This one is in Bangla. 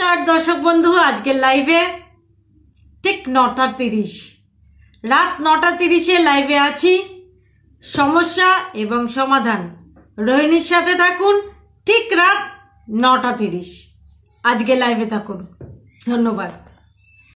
নমস্কার দর্শক বন্ধু আজকের লাইভে ঠিক নটা তিরিশ রাত নটা তিরিশে লাইভে আছি সমস্যা এবং সমাধান রোহিণীর সাথে থাকুন ঠিক রাত নটা তিরিশ আজকে লাইভে থাকুন ধন্যবাদ